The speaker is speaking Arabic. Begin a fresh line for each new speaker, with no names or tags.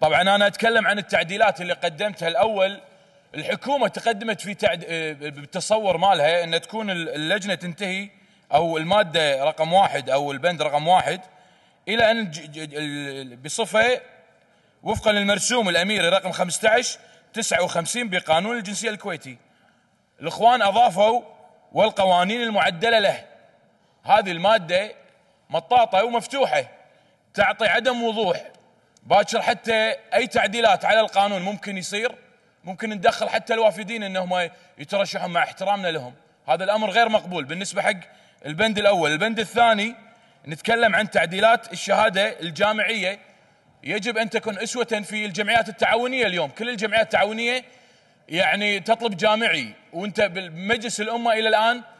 طبعا انا اتكلم عن التعديلات اللي قدمتها الاول الحكومه تقدمت في تعد... بالتصور مالها ان تكون اللجنه تنتهي او الماده رقم واحد او البند رقم واحد الى ان بصفه وفقا للمرسوم الاميري رقم 15 59 بقانون الجنسيه الكويتي. الاخوان اضافوا والقوانين المعدله له. هذه الماده مطاطه ومفتوحه تعطي عدم وضوح باكر حتى اي تعديلات على القانون ممكن يصير ممكن ندخل حتى الوافدين انهم يترشحون مع احترامنا لهم هذا الامر غير مقبول بالنسبه حق البند الاول البند الثاني نتكلم عن تعديلات الشهاده الجامعيه يجب ان تكون اسوه في الجمعيات التعاونيه اليوم كل الجمعيات التعاونيه يعني تطلب جامعي وانت بمجلس الامه الى الان